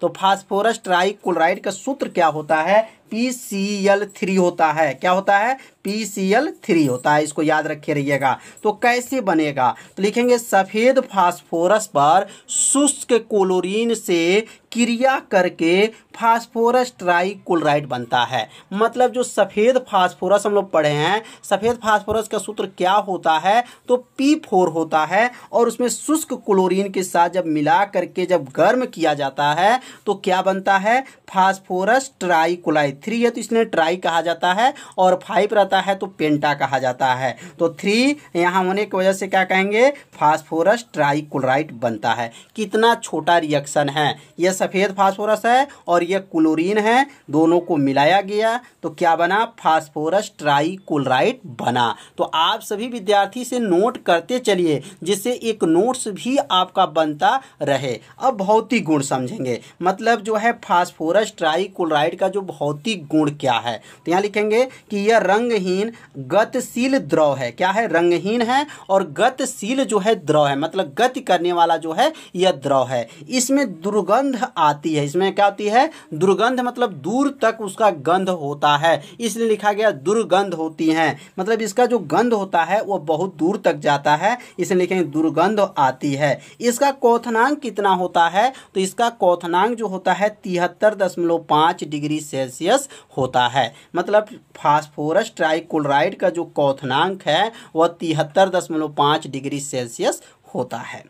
तो phosphorus try chloride का सूत्र क्या होता है पी सी एल थ्री होता है क्या होता है पी सी एल थ्री होता है इसको याद रखे रहिएगा तो कैसे बनेगा तो लिखेंगे सफ़ेद फास्फोरस पर शुष्क क्लोरीन से क्रिया करके फास्फोरस ट्राइक्लोराइड बनता है मतलब जो सफ़ेद फास्फोरस हम लोग पढ़े हैं सफ़ेद फास्फोरस का सूत्र क्या होता है तो पी फोर होता है और उसमें शुष्क क्लोरीन के साथ जब मिला करके जब गर्म किया जाता है तो क्या बनता है फास्फोरस ट्राइक्लोराइड थ्री है तो इसने ट्राई कहा जाता है और फाइव रहता है तो पेंटा कहा जाता है तो थ्री यहाँ होने की वजह से क्या कहेंगे फास्फोरस क्लोराइट बनता है कितना छोटा रिएक्शन है यह सफ़ेद फास्फोरस है और यह क्लोरीन है दोनों को मिलाया गया तो क्या बना फास्फोरस क्लोराइट बना तो आप सभी विद्यार्थी से नोट करते चलिए जिससे एक नोट्स भी आपका बनता रहे अब भौतिक गुण समझेंगे मतलब जो है फास्फोरस ट्राइक्लोराइड का जो भौतिक भौतिक गुण क्या है तो यहां लिखेंगे कि यह रंगहीन गतिशील द्रव है क्या है रंगहीन है और गतिशील जो है द्रव है मतलब गति करने वाला जो है यह द्रव है इसमें दुर्गंध आती है इसमें क्या आती है दुर्गंध मतलब दूर तक उसका गंध होता है इसलिए लिखा गया दुर्गंध होती है मतलब इसका जो गंध होता है वह बहुत दूर तक जाता है इसे लिखेंगे दुर्गंध आती है इसका क्वथनांक कितना होता है तो इसका क्वथनांक जो होता है तिहत्तर दशमलव पांच डिग्री सेल्सियस प्लस होता है मतलब फास्फोरस ट्राइक्लोराइड का जो कौथनांक है वह तिहत्तर दशमलव पाँच डिग्री सेल्सियस होता है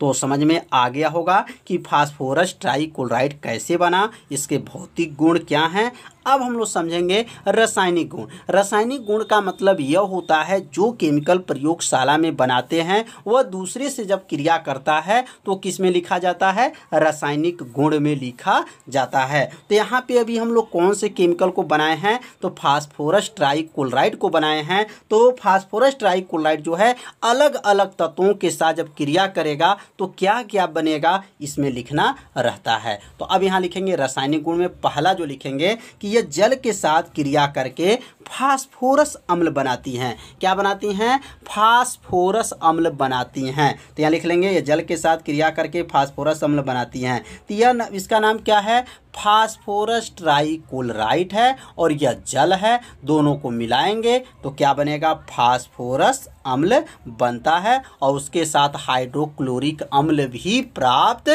तो समझ में आ गया होगा कि फास्फोरस ट्राइक्लोराइड कैसे बना इसके भौतिक गुण क्या हैं अब हम लोग समझेंगे रासायनिक गुण रासायनिक गुण का मतलब यह होता है जो केमिकल प्रयोगशाला में बनाते हैं वह दूसरे से जब क्रिया करता है तो किस में लिखा जाता है रासायनिक गुण में लिखा जाता है तो यहाँ पे अभी हम लोग कौन से केमिकल को बनाए हैं तो फास्फोरस ट्राइकोलाइड को बनाए हैं तो फास्फोरस ट्राइकोलाइड जो है अलग अलग तत्वों के साथ जब क्रिया करेगा तो क्या क्या बनेगा इसमें लिखना रहता है तो अब यहाँ लिखेंगे रासायनिक गुण में पहला जो लिखेंगे कि ये जल के साथ क्रिया करके फास्फोरस अम्ल बनाती हैं क्या बनाती हैं फास्फोरस अम्ल बनाती हैं तो यहाँ लिख लेंगे ये जल के साथ क्रिया करके फास्फोरस अम्ल बनाती हैं तो यह इसका नाम क्या है फास्फोरस ट्राइकोलराइट है और यह जल है दोनों को मिलाएंगे तो क्या बनेगा फास्फोरस अम्ल बनता है और उसके साथ हाइड्रोक्लोरिक अम्ल भी प्राप्त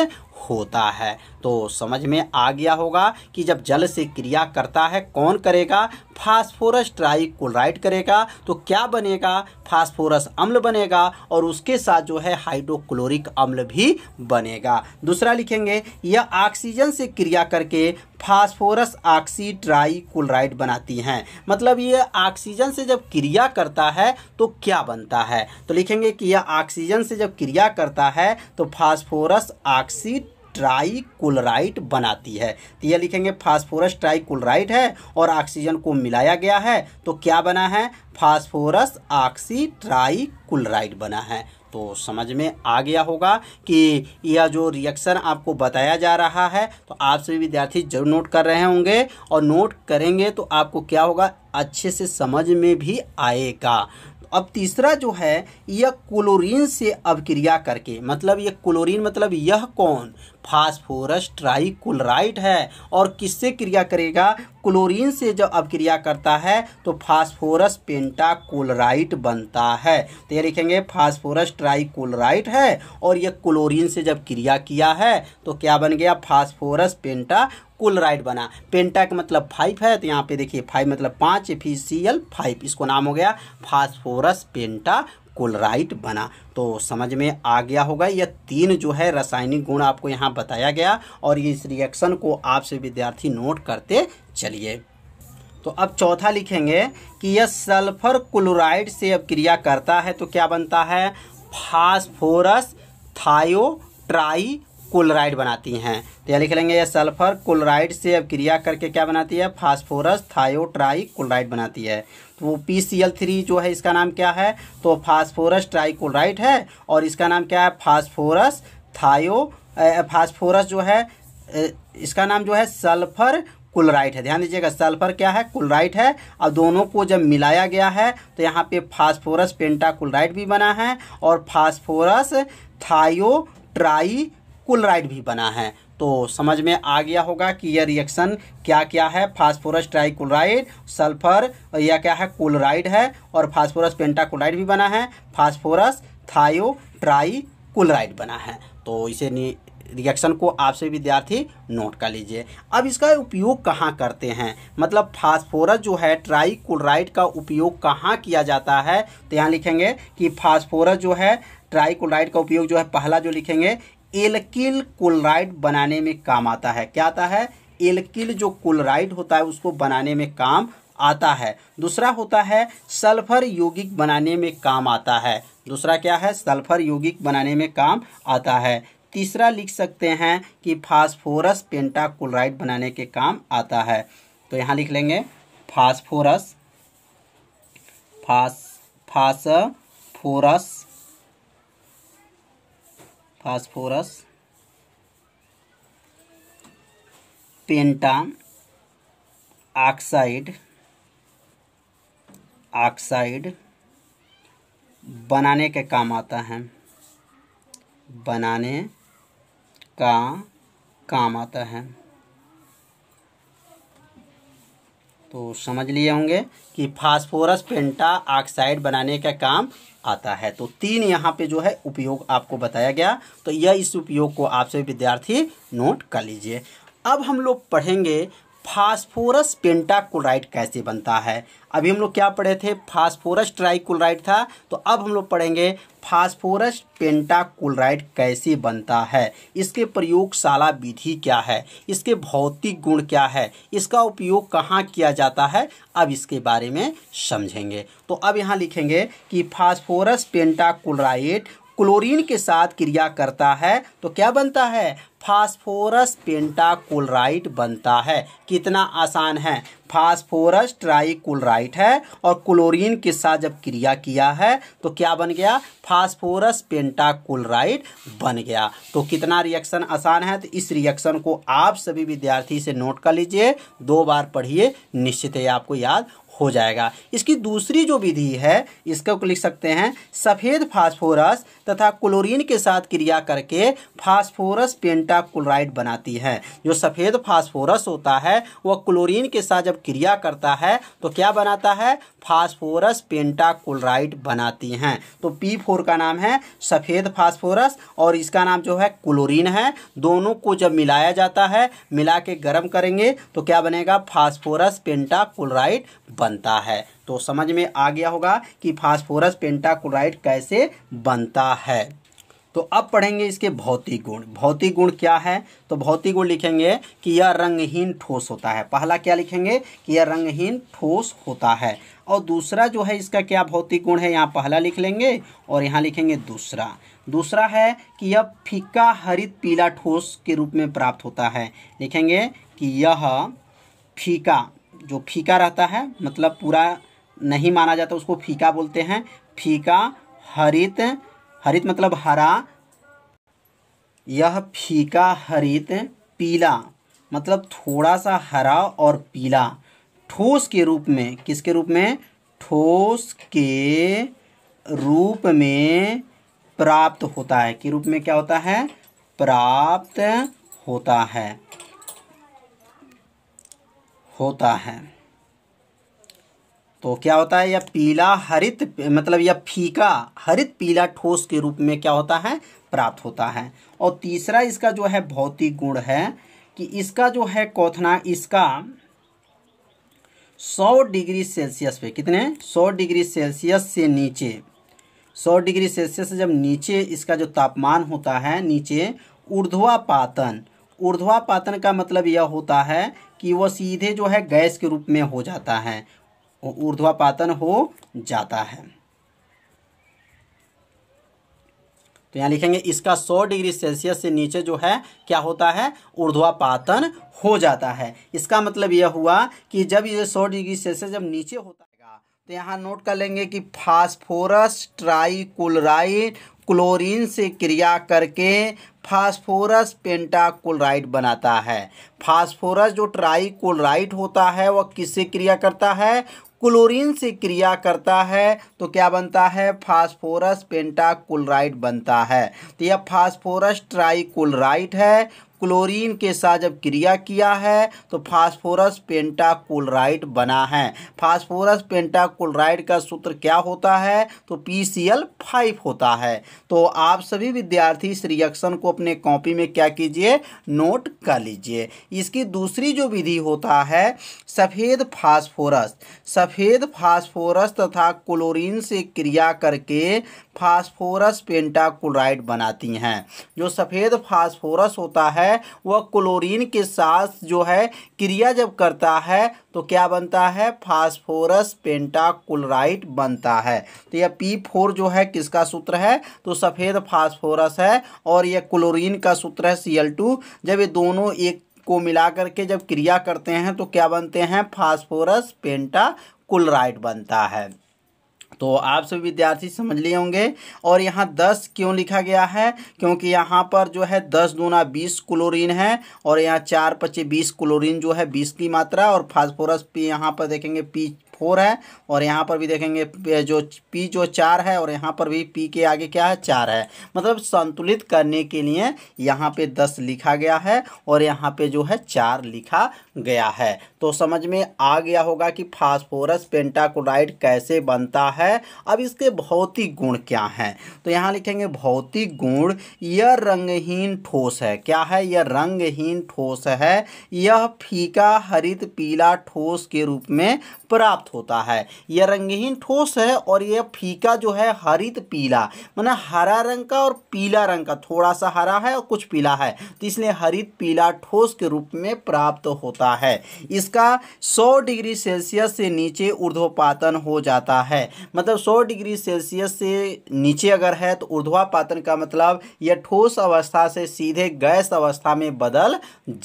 होता है तो समझ में आ गया होगा कि जब जल से क्रिया करता है कौन करेगा फास्फोरस ट्राई करेगा तो क्या बनेगा फास्फोरस अम्ल बनेगा और उसके साथ जो है हाइड्रोक्लोरिक अम्ल भी बनेगा दूसरा लिखेंगे यह ऑक्सीजन से क्रिया करके फास्फोरस ऑक्सीट्राइकोलाइड बनाती हैं मतलब ये ऑक्सीजन से जब क्रिया करता है तो क्या बनता है तो लिखेंगे कि यह ऑक्सीजन से जब क्रिया करता है तो फास्फोरस ऑक्सी कुलराइट बनाती है तो ये लिखेंगे फास्फोरस ट्राईकोलराइट है और ऑक्सीजन को मिलाया गया है तो क्या बना है फास्फोरस ऑक्सी ट्राईकोलराइट बना है तो समझ में आ गया होगा कि यह जो रिएक्शन आपको बताया जा रहा है तो आप सभी विद्यार्थी जरूर नोट कर रहे होंगे और नोट करेंगे तो आपको क्या होगा अच्छे से समझ में भी आएगा अब तीसरा जो है यह क्लोरीन से अभिक्रिया करके मतलब यह क्लोरीन मतलब यह कौन फास्फोरस ट्राइक्लोराइड है और किससे क्रिया करेगा क्लोरीन से जब अब क्रिया करता है तो फास्फोरस पेंटाक्लोराइड बनता है तो ये लिखेंगे फास्फोरस ट्राइक्लोराइड है और ये क्लोरीन से जब क्रिया किया है तो क्या बन गया फास्फोरस पेंटा क्लोराइड बना पेंटा का मतलब फाइव है तो यहाँ पे देखिए फाइव मतलब पाँच एफ सी एल फाइव इसको नाम हो गया फास्फोरस पेंटा कोलराइट बना तो समझ में आ गया होगा यह तीन जो है रासायनिक गुण आपको यहाँ बताया गया और इस रिएक्शन को आपसे विद्यार्थी नोट करते चलिए तो अब चौथा लिखेंगे कि यह सल्फर क्लोराइड से अब क्रिया करता है तो क्या बनता है फास्फोरस थायो ट्राई कोलराइड बनाती हैं तो यह लिख लेंगे यह सल्फर कोलराइड से अब क्रिया करके क्या बनाती है फास्फोरस थायोट्राई कोलराइड बनाती है तो वो पी सी एल थ्री जो है इसका नाम क्या है तो फास्फोरस ट्राई कोलराइड है और इसका नाम क्या है फास्फोरस थायो फास्फोरस जो है इसका नाम जो है सल्फर कुलराइट है ध्यान दीजिएगा सल्फर क्या है कुलराइट है और दोनों को जब मिलाया गया है तो यहाँ पे फास्फोरस पेंटा कुलराइट भी बना है और फास्फोरस थायो ट्राई कुल राइड भी बना है तो समझ में आ गया होगा कि यह रिएक्शन क्या क्या है फास्फोरस ट्राइक्लोराइड सल्फर यह क्या है कुलराइड है और फास्फोरस पेंटाक्लोराइड भी बना है फास्फोरस थायो ट्राई कुलराइड बना है तो इसे रिएक्शन को आपसे विद्यार्थी नोट कर लीजिए अब इसका उपयोग कहाँ करते हैं मतलब फास्फोरस जो है ट्राई क्लोराइड का उपयोग कहाँ किया जाता है तो यहाँ लिखेंगे कि फास्फोरस जो है ट्राई क्लोराइड का उपयोग जो है पहला जो लिखेंगे एलकिल क्लोराइड बनाने में काम आता है क्या आता है एलकिल जो क्लोराइड होता है उसको बनाने में काम आता है दूसरा होता है सल्फर यौगिक बनाने में काम आता है दूसरा क्या है सल्फर यौगिक बनाने में काम आता है तीसरा लिख सकते हैं कि फास्फोरस पेंटा पेंटाक्लोराइड बनाने के काम आता है तो यहाँ लिख लेंगे phosphorus phos phosphorus phosphorus penta oxide oxide बनाने के काम आता है बनाने का काम आता है तो समझ लिए होंगे कि फास्फोरस पेंटा ऑक्साइड बनाने का काम आता है तो तीन यहाँ पे जो है उपयोग आपको बताया गया तो यह इस उपयोग को आप सभी विद्यार्थी नोट कर लीजिए अब हम लोग पढ़ेंगे फास्फोरस पेंटाक्लोराइड कैसे बनता है अभी हम लोग क्या पढ़े थे फास्फोरस ट्राइक्लोराइड था तो अब हम लोग पढ़ेंगे फास्फोरस पेंटाक्लोराइड कैसे बनता है इसके प्रयोगशाला विधि क्या है इसके भौतिक गुण क्या है इसका उपयोग कहाँ किया जाता है अब इसके बारे में समझेंगे तो अब यहाँ लिखेंगे कि फास्फोरस पेंटाक्लोराइड क्लोरीन के साथ क्रिया करता है तो क्या बनता है फास्फोरस पेंटाकुलराइट बनता है कितना आसान है फास्फोरस ट्राइकुलराइट है और क्लोरीन के साथ जब क्रिया किया है तो क्या बन गया फास्फोरस पेंटाकुलराइट बन गया तो कितना रिएक्शन आसान है तो इस रिएक्शन को आप सभी विद्यार्थी से नोट कर लीजिए दो बार पढ़िए निश्चित है आपको याद हो जाएगा इसकी दूसरी जो विधि है इसको लिख सकते हैं सफ़ेद फास्फोरस तथा क्लोरीन के साथ क्रिया करके फास्फोरस पेंटाक्लोराइड बनाती है जो सफ़ेद फास्फोरस होता है वह क्लोरीन के साथ जब क्रिया करता है तो क्या बनाता है फास्फोरस पेंटाक्लोराइड बनाती हैं तो पी फोर का नाम है सफ़ेद फास्फोरस और इसका नाम जो है क्लोरीन है दोनों को जब मिलाया जाता है मिला के गर्म करेंगे तो क्या बनेगा फास्फोरस पेंटाक्लोराइड बन बनता है तो समझ में आ गया होगा कि फास्फोरस पेंटाक्लोराइड कैसे बनता है तो अब पढ़ेंगे इसके भौतिक गुण भौतिक गुण क्या है तो भौतिक गुण लिखेंगे कि यह रंगहीन ठोस होता है पहला क्या लिखेंगे कि यह रंगहीन ठोस होता है और दूसरा जो है इसका क्या भौतिक गुण है यहाँ पहला लिख लेंगे और यहाँ लिखेंगे दूसरा दूसरा है कि यह फीका हरित पीला ठोस के रूप में प्राप्त होता है लिखेंगे कि यह फीका जो फीका रहता है मतलब पूरा नहीं माना जाता उसको फीका बोलते हैं फीका हरित हरित मतलब हरा यह फीका हरित पीला मतलब थोड़ा सा हरा और पीला ठोस के रूप में किसके रूप में ठोस के रूप में प्राप्त होता है के रूप में क्या होता है प्राप्त होता है होता है तो क्या होता है यह पीला हरित मतलब यह फीका हरित पीला ठोस के रूप में क्या होता है प्राप्त होता है और तीसरा इसका जो है भौतिक गुण है कि इसका जो है कोथना इसका 100 डिग्री सेल्सियस पे कितने 100 डिग्री सेल्सियस से नीचे 100 डिग्री सेल्सियस से जब नीचे इसका जो तापमान होता है नीचे ऊर्ध्वापातन ऊर्ध्वापातन का मतलब यह होता है कि वह सीधे जो है गैस के रूप में हो जाता है ऊर्ध्वापातन हो जाता है तो यहाँ लिखेंगे इसका 100 डिग्री सेल्सियस से नीचे जो है क्या होता है ऊर्ध्वापातन हो जाता है इसका मतलब यह हुआ कि जब ये 100 डिग्री सेल्सियस जब नीचे होता है तो यहाँ नोट कर लेंगे कि फास्फोरस ट्राईकुलराइड क्लोरीन से क्रिया करके फास्फोरस पेंटाक्लोराइड बनाता है फास्फोरस जो ट्राईक्लोराइड होता है वह किससे क्रिया करता है क्लोरीन से क्रिया करता है तो क्या बनता है फास्फोरस पेंटाक्लोराइड बनता है तो यह फास्फोरस ट्राईक्लोराइड है क्लोरीन के साथ जब क्रिया किया है तो फास्फोरस पेंटाक्लोराइड बना है फास्फोरस पेंटाक्लोराइड का सूत्र क्या होता है तो पी सी एल फाइव होता है तो आप सभी विद्यार्थी इस रिएक्शन को अपने कॉपी में क्या कीजिए नोट कर लीजिए इसकी दूसरी जो विधि होता है सफ़ेद फास्फोरस सफ़ेद फास्फोरस तथा क्लोरीन से क्रिया करके फास्फोरस पेंटाक्लोराइड बनाती हैं जो सफ़ेद फास्फोरस होता है है वह क्लोरीन के साथ जो है क्रिया जब करता है तो क्या बनता है फास्फोरस पेंटाक्लोराइड बनता है तो यह पी फोर जो है किसका सूत्र है तो सफ़ेद फास्फोरस है और यह क्लोरीन का सूत्र है सी टू जब ये दोनों एक को मिला करके जब क्रिया करते हैं तो क्या बनते हैं फास्फोरस पेंटा कुलराइट बनता है तो आप सभी विद्यार्थी समझ लिए होंगे और यहाँ दस क्यों लिखा गया है क्योंकि यहाँ पर जो है दस दूना बीस क्लोरीन है और यहाँ चार पच्चीस बीस क्लोरीन जो है बीस की मात्रा और फास्फोरस पी यहाँ पर देखेंगे पी फोर है और यहाँ पर भी देखेंगे जो पी जो चार है और यहाँ पर भी पी के आगे क्या है चार है मतलब संतुलित करने के लिए यहाँ पे दस लिखा गया है और यहाँ पे जो है चार लिखा गया है तो समझ में आ गया होगा कि फास्फोरस पेंटाक्लोराइड कैसे बनता है अब इसके भौतिक गुण क्या हैं तो यहाँ लिखेंगे भौतिक गुण यह रंगहीन ठोस है क्या है यह रंगहीन ठोस है यह फीका हरित पीला ठोस के रूप में प्राप्त होता है यह रंगहीन ठोस है और यह फीका जो है हरित पीला माना हरा रंग का और पीला रंग का थोड़ा सा हरा है और कुछ पीला है तो इसलिए हरित पीला ठोस के रूप में प्राप्त होता होता है इसका 100 डिग्री सेल्सियस से नीचे ऊर्ध्वपातन हो जाता है मतलब 100 डिग्री सेल्सियस से नीचे अगर है तो ऊर्ध्वापातन का मतलब यह ठोस अवस्था से सीधे गैस अवस्था में बदल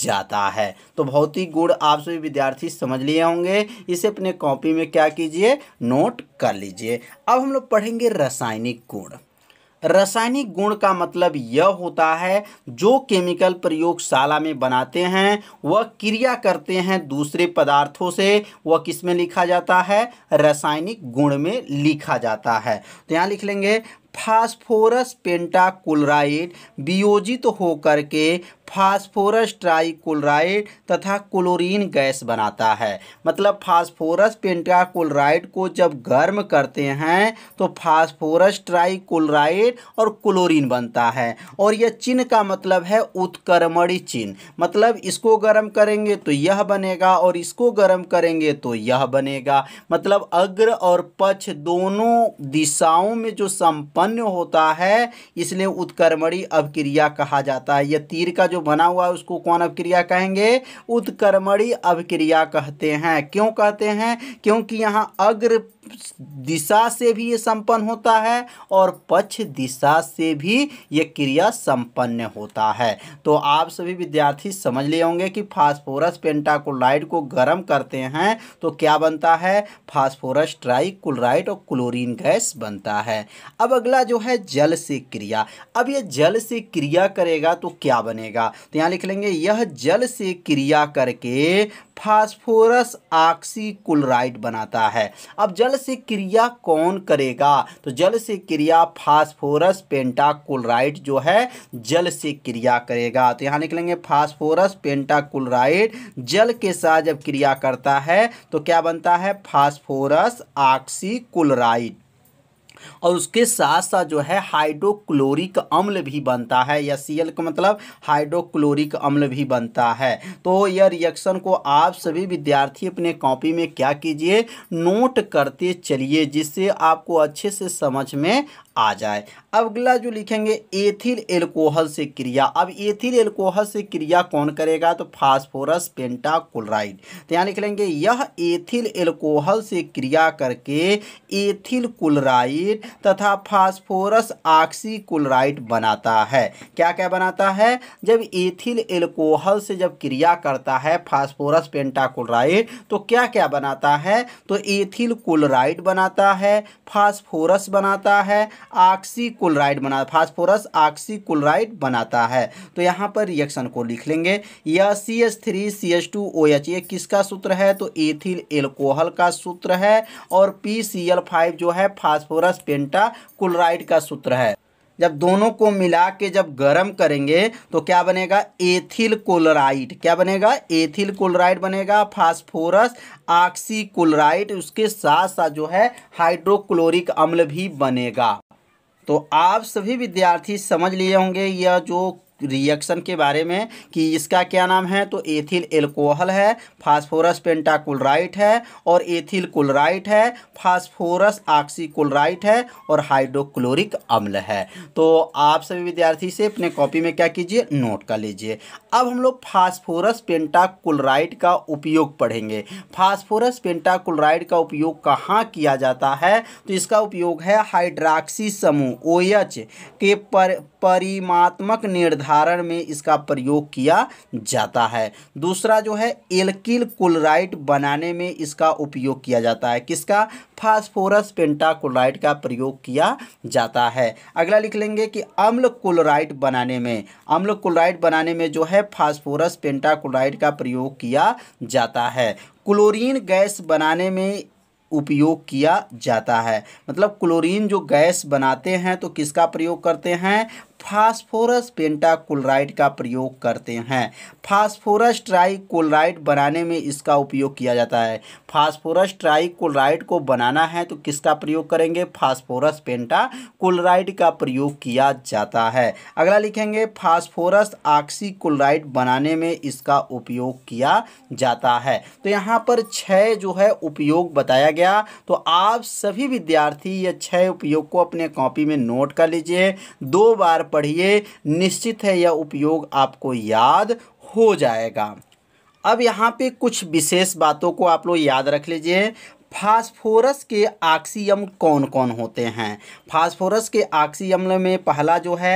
जाता है तो भौतिक गुण आप सभी विद्यार्थी समझ लिए होंगे इसे अपने कॉपी में क्या कीजिए नोट कर लीजिए अब हम लोग पढ़ेंगे रासायनिक गुण रासायनिक गुण का मतलब यह होता है जो केमिकल प्रयोगशाला में बनाते हैं वह क्रिया करते हैं दूसरे पदार्थों से वह किस में लिखा जाता है रासायनिक गुण में लिखा जाता है तो यहाँ लिख लेंगे फास्फोरस पेंटाक्लोराइड वियोजित होकर के फास्फोरस ट्राइक्लोराइड तथा क्लोरीन गैस बनाता है मतलब फास्फोरस पेंटाक्लोराइड को जब गर्म करते हैं तो फास्फोरस ट्राइकोलराइड और क्लोरीन बनता है और यह चिन्ह का मतलब है उत्कर्मणी चिन्ह मतलब इसको गर्म करेंगे तो यह बनेगा और इसको गर्म करेंगे तो यह बनेगा मतलब अग्र और पक्ष दोनों दिशाओं में जो संपन्न होता है इसलिए उत्कर्मणी अभिक्रिया कहा जाता है यह तीर का जो जो बना हुआ है उसको कौन अभिक्रिया कहेंगे उत्कर्मणी अभिक्रिया कहते हैं क्यों कहते हैं क्योंकि यहाँ अग्र दिशा से भी ये संपन्न होता है और पक्ष दिशा से भी ये क्रिया संपन्न होता है तो आप सभी विद्यार्थी समझ लिए होंगे कि फास्फोरस पेंटाक्लोराइड को गर्म करते हैं तो क्या बनता है फास्फोरस क्लोराइड और क्लोरीन गैस बनता है अब अगला जो है जल से क्रिया अब ये जल से क्रिया करेगा तो क्या बनेगा तो यहाँ लिख लेंगे यह जल से क्रिया करके फास्फोरस ऑक्सीक्लोराइड बनाता है अब जल से क्रिया कौन करेगा तो जल से क्रिया फास्फोरस पेंटाक्लोराइड जो है जल से क्रिया करेगा तो यहाँ निकलेंगे फास्फोरस पेंटाक्लोराइड जल के साथ जब क्रिया करता है तो क्या बनता है फास्फोरस ऑक्सीक्लोराइड और उसके साथ साथ जो है हाइड्रोक्लोरिक अम्ल भी बनता है या सी का मतलब हाइड्रोक्लोरिक अम्ल भी बनता है तो यह रिएक्शन को आप सभी विद्यार्थी अपने कॉपी में क्या कीजिए नोट करते चलिए जिससे आपको अच्छे से समझ में आ जाए अब अगला जो लिखेंगे एथिल एल्कोहल से क्रिया अब एथिल एल्कोहल से क्रिया कौन करेगा तो फास्फोरस पेंटाक्लोराइड तो यहाँ लिख लेंगे यह एथिल एल्कोहल से क्रिया करके एथिल क्लोराइड एसिड तथा फास्फोरस ऑक्सीक्लोराइड बनाता है क्या क्या बनाता है जब एथिल एल्कोहल से जब क्रिया करता है फास्फोरस पेंटाक्लोराइड तो क्या क्या बनाता है तो एथिल क्लोराइड बनाता है फास्फोरस बनाता है ऑक्सीक्लोराइड बना फास्फोरस ऑक्सीक्लोराइड बनाता है तो यहाँ पर रिएक्शन को लिख लेंगे यह C S three C S two O H ये किसका सूत्र है तो एथिल एल्कोहल का सूत्र है और पी सी एल फाइव जो है फास्फोरस पेंटा क्लोराइड का सूत्र है जब दोनों को मिला के जब गर्म करेंगे तो क्या बनेगा एथिल क्लोराइड क्या बनेगा एथिल क्लोराइड बनेगा फास्फोरस ऑक्सी क्लोराइड उसके साथ साथ जो है हाइड्रोक्लोरिक अम्ल भी बनेगा तो आप सभी विद्यार्थी समझ लिए होंगे यह जो रिएक्शन के बारे में कि इसका क्या नाम है तो एथिल एल्कोहल है फास्फोरस पेंटाक्लोराइट है और एथिल क्लोराइट है फास्फोरस ऑक्सीक्लोराइट है और हाइड्रोक्लोरिक अम्ल है तो आप सभी विद्यार्थी से अपने कॉपी में क्या कीजिए नोट कर लीजिए अब हम लोग फास्फोरस पेंटाक्लोराइट का उपयोग पढ़ेंगे फास्फोरस पेंटाक्लोराइड का उपयोग कहाँ किया जाता है तो इसका उपयोग है हाइड्राक्सी समूह ओ OH के पर परिमात्मक निर्धारण उदाहरण में इसका प्रयोग किया जाता है दूसरा जो है एल्किल क्लोराइड बनाने में इसका उपयोग किया जाता है किसका फास्फोरस पेंटाक्लोराइड का प्रयोग किया जाता है अगला लिख लेंगे कि अम्ल क्लोराइड बनाने में अम्ल क्लोराइड बनाने में जो है फास्फोरस पेंटाक्लोराइड का प्रयोग किया जाता है क्लोरीन गैस बनाने में उपयोग किया जाता है मतलब क्लोरीन जो गैस बनाते हैं तो किसका प्रयोग करते हैं फास्फोरस पेंटाक्लोराइड का प्रयोग करते हैं फास्फोरस ट्राइक्लोराइड बनाने में इसका उपयोग किया जाता है फास्फोरस ट्राइक्लोराइड को बनाना है तो किसका प्रयोग करेंगे फास्फोरस पेंटाक्लोराइड का प्रयोग किया जाता है अगला लिखेंगे फास्फोरस ऑक्सीक्लोराइड बनाने में इसका उपयोग किया जाता है तो यहाँ पर छः जो है उपयोग बताया गया तो आप सभी विद्यार्थी यह छः उपयोग को अपने कॉपी में नोट कर लीजिए दो बार पढ़िए निश्चित है यह उपयोग आपको याद हो जाएगा अब यहाँ पे कुछ विशेष बातों को आप लोग याद रख लीजिए फास्फोरस के ऑक्सीयम कौन कौन होते हैं फास्फोरस के ऑक्सीयम में पहला जो है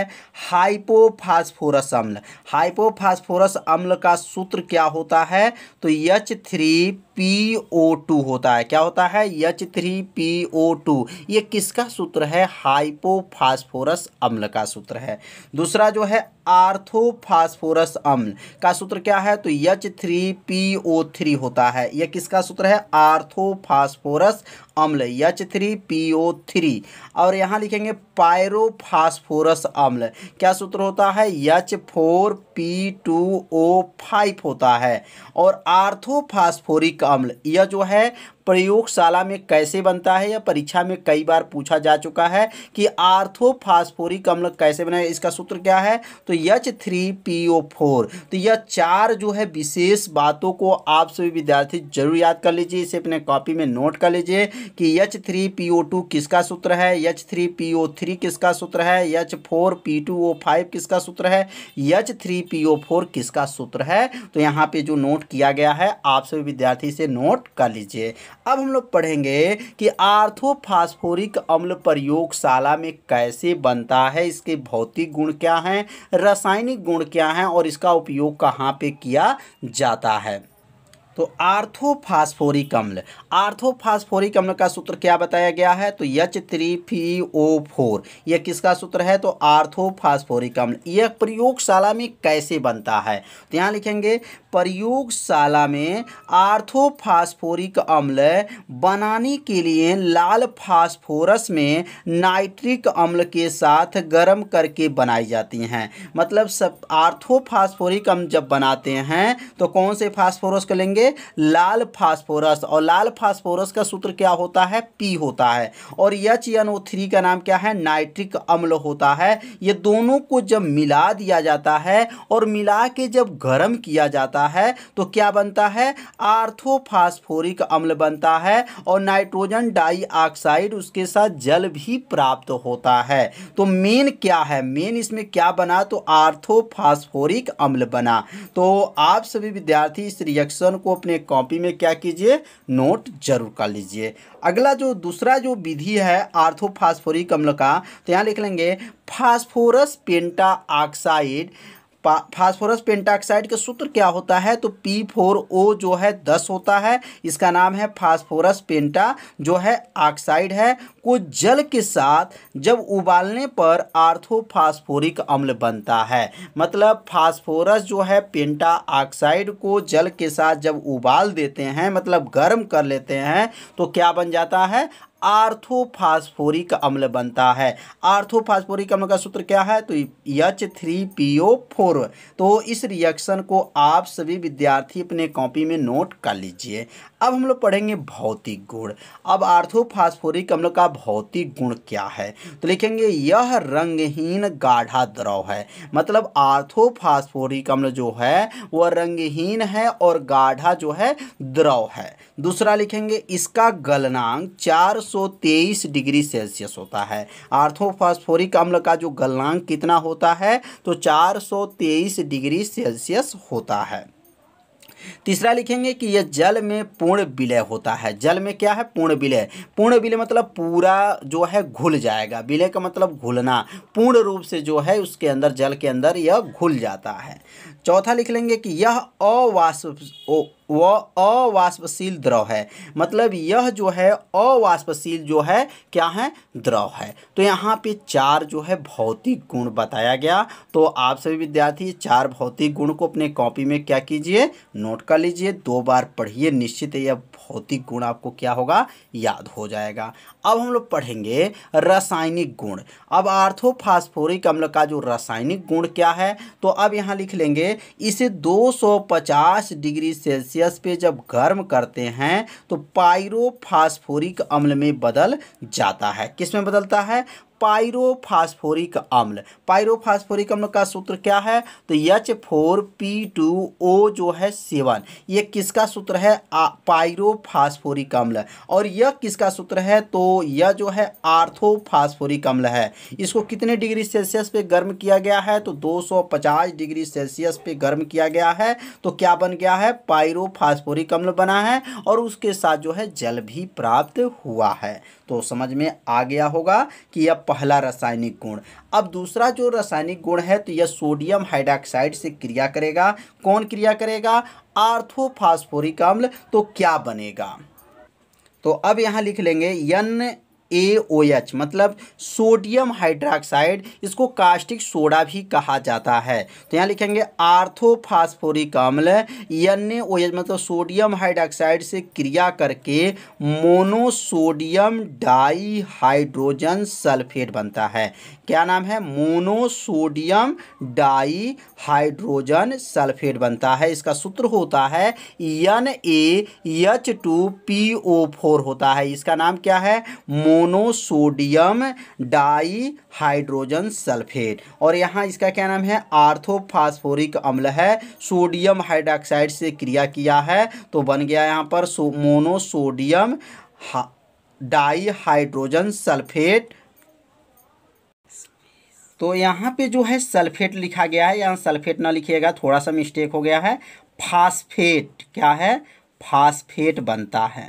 हाइपोफास्फोरस अम्ल हाइपोफास्फोरस अम्ल का सूत्र क्या होता है तो H three P O two होता है क्या होता है H three P O two ये किसका सूत्र है हाइपोफास्फोरस अम्ल का सूत्र है दूसरा जो है आर्थोफास्फोरस अम्ल का सूत्र क्या है तो H three P O three होता है यह किसका सूत्र है आर्थोफास्फोरस अम्ल H three P O three और यहाँ लिखेंगे पायरोफास्फोरस अम्ल क्या सूत्र होता है H four P two O five होता है और आर्थोफास्फोरिक अम्ल यह जो है प्रयोगशाला में कैसे बनता है या परीक्षा में कई बार पूछा जा चुका है कि आर्थोफास्फोरिक अम्ल कैसे बनाया इसका सूत्र क्या है तो H three P O four तो यह चार जो है विशेष बातों को आप सभी विद्यार्थी जरूर याद कर लीजिए इसे अपने कॉपी में नोट कर लीजिए कि H three P O two किसका सूत्र है H three P O three किसका सूत्र है H four P two O five किसका सूत्र है H three P O four किसका सूत्र है तो यहाँ पे जो नोट किया गया है आप सभी विद्यार्थी से नोट कर लीजिए अब हम लोग पढ़ेंगे कि आर्थोफास्फोरिक अम्ल प्रयोगशाला में कैसे बनता है इसके भौतिक गुण क्या हैं रासायनिक गुण क्या हैं और इसका उपयोग कहाँ पे किया जाता है तो आर्थोफास्फोरिक अम्ल आर्थोफास्फोरिक अम्ल का सूत्र क्या बताया गया है तो यच थ्री फी ओ फोर यह किसका सूत्र है तो आर्थोफास्फोरिक अम्ल यह प्रयोगशाला में कैसे बनता है तो यहाँ लिखेंगे प्रयोगशाला में आर्थोफास्फोरिक अम्ल बनाने के लिए लाल फास्फोरस में नाइट्रिक अम्ल के साथ गर्म करके बनाई जाती हैं मतलब सब आर्थोफास्फोरिक अम्ल जब बनाते हैं तो कौन से फास्फोरस को लेंगे करेंगे लाल फास्फोरस और लाल फास्फोरस का सूत्र क्या होता है पी होता है और एच एन ओ थ्री का नाम क्या है नाइट्रिक अम्ल होता है ये दोनों को जब मिला दिया जाता है और मिला के जब गर्म किया जाता है तो क्या बनता है आर्थोफास्फोरिक अम्ल बनता है और नाइट्रोजन डाइऑक्साइड उसके साथ जल भी प्राप्त होता है तो मेन क्या है मेन इसमें क्या बना तो आर्थोफास्फोरिक अम्ल बना तो आप सभी विद्यार्थी इस रिएक्शन को को अपने कॉपी में क्या कीजिए नोट जरूर कर लीजिए अगला जो दूसरा जो विधि है आर्थोफास्फोरिक अम्ल का तो यहाँ लिख लेंगे phosphorus penta oxide phosphorus pentoxide का सूत्र क्या होता है तो पी फोर ओ जो है दस होता है इसका नाम है फास्फोरस पेंटा जो है ऑक्साइड है को जल के साथ जब उबालने पर आर्थोफास्फोरिक अम्ल बनता है मतलब फास्फोरस जो है पेंटा ऑक्साइड को जल के साथ जब उबाल देते हैं मतलब गर्म कर लेते हैं तो क्या बन जाता है आर्थोफास्फोरिक अम्ल बनता है आर्थोफास्फोरिक अम्ल का सूत्र क्या है तो H three P O four तो इस रिएक्शन को आप सभी विद्यार्थी अपने कॉपी में नोट कर लीजिए अब हम लोग पढ़ेंगे भौतिक गुण अब आर्थोफास्फोरिक अम्ल का भौतिक गुण क्या है तो लिखेंगे यह रंगहीन गाढ़ा द्रव है मतलब आर्थोफास्फोरिक अम्ल जो है वह रंगहीन है और गाढ़ा जो है द्रव है दूसरा लिखेंगे इसका गलनांक 423 डिग्री सेल्सियस होता है आर्थोफास्फोरिक अम्ल का जो गलनांक कितना होता है तो 423 डिग्री सेल्सियस होता है तीसरा लिखेंगे कि यह जल में पूर्ण विलय होता है जल में क्या है पूर्ण विलय पूर्ण विलय मतलब पूरा जो है घुल जाएगा विलय का मतलब घुलना पूर्ण रूप से जो है उसके अंदर जल के अंदर यह घुल जाता है चौथा लिख लेंगे कि यह अवाष्प वह अवाष्पशील द्रव है मतलब यह जो है अवाष्पशील जो है क्या है द्रव है तो यहाँ पे चार जो है भौतिक गुण बताया गया तो आप सभी विद्यार्थी चार भौतिक गुण को अपने कॉपी में क्या कीजिए नोट कर लीजिए दो बार पढ़िए निश्चित यह भौतिक गुण आपको क्या होगा याद हो जाएगा अब हम लोग पढ़ेंगे रासायनिक गुण अब आर्थोफास्फोरिक अम्ल का जो रासायनिक गुण क्या है तो अब यहाँ लिख लेंगे इसे 250 डिग्री सेल्सियस पे जब गर्म करते हैं तो पायरोफास्फोरिक अम्ल में बदल जाता है किस में बदलता है पायरोफास्फोरिक अम्ल पायरोफास्फोरिक अम्ल का सूत्र क्या है तो H four P two O जो है सेवन ये किसका सूत्र है पायरोफास्फोरिक अम्ल और यह किसका सूत्र है तो यह जो है आर्थोफास्फोरिक अम्ल है इसको कितने डिग्री सेल्सियस पे गर्म किया गया है तो 250 डिग्री सेल्सियस पे गर्म किया गया है तो क्या बन गया है पायरोफास्फोरिक अम्ल बना है और उसके साथ जो है जल भी प्राप्त हुआ है तो समझ में आ गया होगा कि यह पहला रासायनिक गुण अब दूसरा जो रासायनिक गुण है तो यह सोडियम हाइड्रोक्साइड से क्रिया करेगा कौन क्रिया करेगा आर्थोफास्फोरिक अम्ल तो क्या बनेगा तो अब यहाँ लिख लेंगे यन ए ओ एच मतलब सोडियम हाइड्रोक्साइड इसको कास्टिक सोडा भी कहा जाता है तो यहाँ लिखेंगे आर्थोफास्फोरिक अम्ल एन ओ एच मतलब सोडियम हाइड्रोक्साइड से क्रिया करके मोनोसोडियम डाई हाइड्रोजन सल्फेट बनता है क्या नाम है मोनोसोडियम डाई हाइड्रोजन सल्फेट बनता है इसका सूत्र होता है N A H two P O four होता है इसका नाम क्या है मोनोसोडियम डाई हाइड्रोजन सल्फेट और यहाँ इसका क्या नाम है आर्थोफास्फोरिक अम्ल है सोडियम हाइड्रोक्साइड से क्रिया किया है तो बन गया यहाँ पर मोनोसोडियम डाई हाइड्रोजन सल्फेट तो यहाँ पे जो है सल्फेट लिखा गया है यहाँ सल्फेट ना लिखिएगा थोड़ा सा मिस्टेक हो गया है फास्फेट क्या है फास्फेट बनता है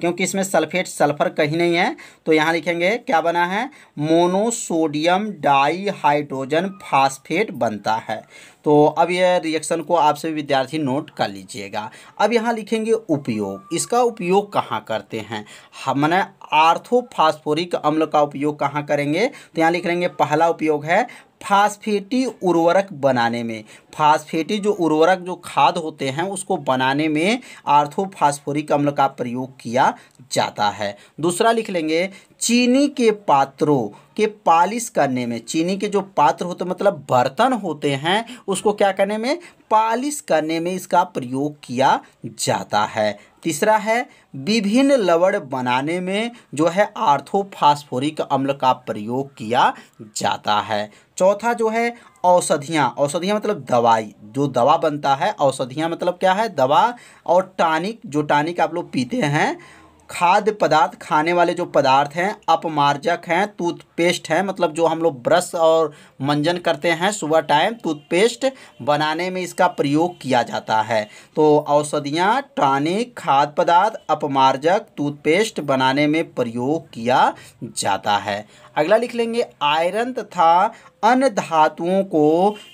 क्योंकि इसमें सल्फेट सल्फर कहीं नहीं है तो यहाँ लिखेंगे क्या बना है मोनोसोडियम डाई हाइड्रोजन फास्फेट बनता है तो अब यह रिएक्शन को आपसे विद्यार्थी नोट कर लीजिएगा अब यहाँ लिखेंगे उपयोग इसका उपयोग कहाँ करते हैं हम मैंने आर्थोफास्फोरिक अम्ल का उपयोग कहाँ करेंगे तो यहाँ लिख लेंगे पहला उपयोग है फास्फेटी उर्वरक बनाने में फास्फेटी जो उर्वरक जो खाद होते हैं उसको बनाने में आर्थोफास्फोरिक अम्ल का प्रयोग किया जाता है दूसरा लिख लेंगे चीनी के पात्रों के पालिश करने में चीनी के जो पात्र होते मतलब बर्तन होते हैं उसको क्या करने में पालिश करने में इसका प्रयोग किया जाता है तीसरा है विभिन्न लवण बनाने में जो है आर्थोफास्फोरिक अम्ल का प्रयोग किया जाता है चौथा जो है औषधियाँ औषधियाँ मतलब दवाई जो दवा बनता है औषधियाँ मतलब क्या है दवा और टानिक जो टानिक आप लोग पीते हैं खाद्य पदार्थ खाने वाले जो पदार्थ हैं अपमार्जक हैं टूथपेस्ट हैं मतलब जो हम लोग ब्रश और मंजन करते हैं सुबह टाइम टूथपेस्ट बनाने में इसका प्रयोग किया जाता है तो औषधियाँ टॉनिक खाद्य पदार्थ अपमार्जक टूथपेस्ट बनाने में प्रयोग किया जाता है अगला लिख लेंगे आयरन तथा अन्य धातुओं को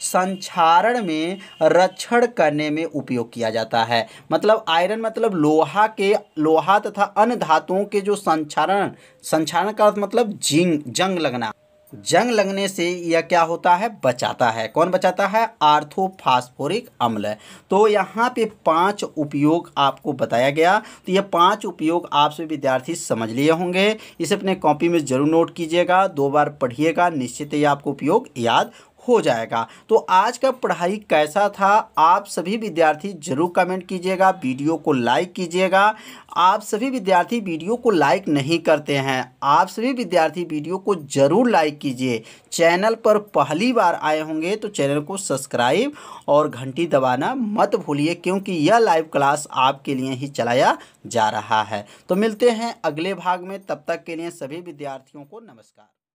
संचारण में रक्षण करने में उपयोग किया जाता है मतलब आयरन मतलब लोहा के लोहा तथा अन्य धातुओं के जो संचारण संचारण का मतलब जिंग जंग लगना जंग लगने से यह क्या होता है बचाता है कौन बचाता है आर्थोफास्फोरिक अम्ल तो यहाँ पे पांच उपयोग आपको बताया गया तो यह पांच उपयोग आपसे विद्यार्थी समझ लिए होंगे इसे अपने कॉपी में ज़रूर नोट कीजिएगा दो बार पढ़िएगा निश्चित ही आपको उपयोग याद हो जाएगा तो आज का पढ़ाई कैसा था आप सभी विद्यार्थी ज़रूर कमेंट कीजिएगा वीडियो को लाइक कीजिएगा आप सभी विद्यार्थी वीडियो को लाइक नहीं करते हैं आप सभी विद्यार्थी वीडियो को ज़रूर लाइक कीजिए चैनल पर पहली बार आए होंगे तो चैनल को सब्सक्राइब और घंटी दबाना मत भूलिए क्योंकि यह लाइव क्लास आपके लिए ही चलाया जा रहा है तो मिलते हैं अगले भाग में तब तक के लिए सभी विद्यार्थियों को नमस्कार